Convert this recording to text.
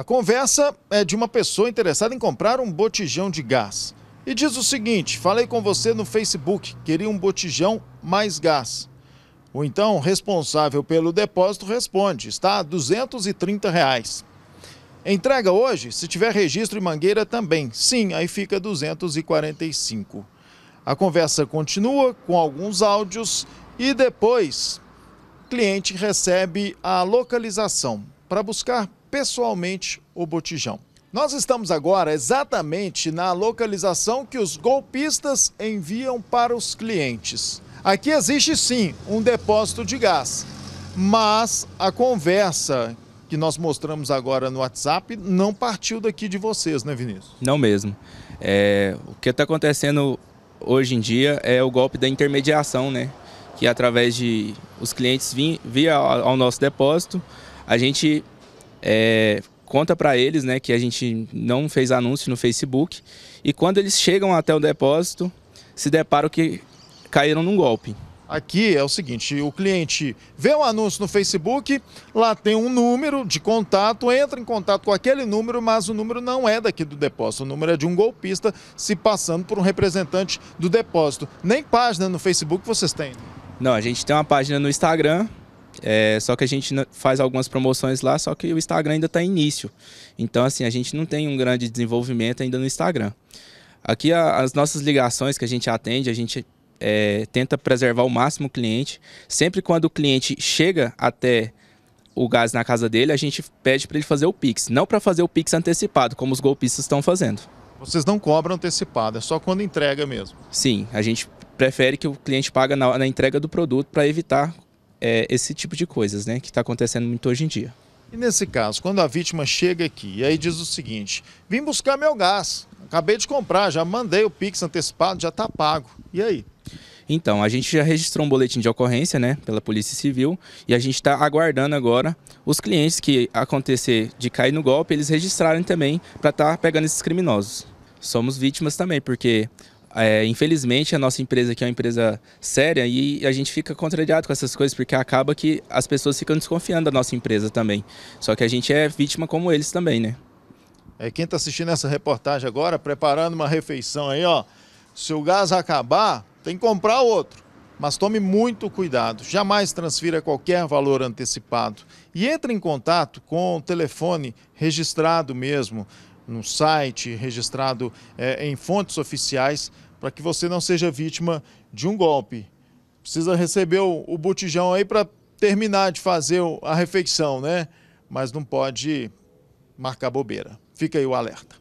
A conversa é de uma pessoa interessada em comprar um botijão de gás. E diz o seguinte: falei com você no Facebook, queria um botijão mais gás. O então responsável pelo depósito responde: está a 230 reais. Entrega hoje? Se tiver registro em Mangueira também. Sim, aí fica 245. A conversa continua com alguns áudios e depois o cliente recebe a localização para buscar pessoalmente o botijão. Nós estamos agora exatamente na localização que os golpistas enviam para os clientes. Aqui existe sim um depósito de gás, mas a conversa que nós mostramos agora no WhatsApp não partiu daqui de vocês, né, Vinícius? Não mesmo. É, o que está acontecendo hoje em dia é o golpe da intermediação, né? Que através de os clientes via ao nosso depósito, a gente é, conta para eles né, que a gente não fez anúncio no Facebook. E quando eles chegam até o depósito, se deparam que caíram num golpe. Aqui é o seguinte: o cliente vê um anúncio no Facebook, lá tem um número de contato, entra em contato com aquele número, mas o número não é daqui do depósito. O número é de um golpista se passando por um representante do depósito. Nem página no Facebook vocês têm. Não, a gente tem uma página no Instagram é, só que a gente faz algumas promoções lá, só que o Instagram ainda está em início. Então, assim, a gente não tem um grande desenvolvimento ainda no Instagram. Aqui, a, as nossas ligações que a gente atende, a gente é, tenta preservar o máximo o cliente. Sempre quando o cliente chega até o gás na casa dele, a gente pede para ele fazer o Pix. Não para fazer o Pix antecipado, como os golpistas estão fazendo. Vocês não cobram antecipado, é só quando entrega mesmo? Sim, a gente prefere que o cliente paga na, na entrega do produto para evitar é, esse tipo de coisas né, que está acontecendo muito hoje em dia. E nesse caso, quando a vítima chega aqui e aí diz o seguinte: vim buscar meu gás, acabei de comprar, já mandei o Pix antecipado, já está pago. E aí? Então, a gente já registrou um boletim de ocorrência, né, pela Polícia Civil, e a gente está aguardando agora os clientes que acontecer de cair no golpe, eles registrarem também para estar tá pegando esses criminosos. Somos vítimas também, porque é, infelizmente, a nossa empresa aqui é uma empresa séria e a gente fica contrariado com essas coisas, porque acaba que as pessoas ficam desconfiando da nossa empresa também. Só que a gente é vítima como eles também, né? É, quem está assistindo essa reportagem agora, preparando uma refeição aí, ó. Se o gás acabar, tem que comprar outro. Mas tome muito cuidado, jamais transfira qualquer valor antecipado. E entre em contato com o telefone registrado mesmo num site registrado é, em fontes oficiais, para que você não seja vítima de um golpe. Precisa receber o, o botijão aí para terminar de fazer a refeição, né? Mas não pode marcar bobeira. Fica aí o alerta.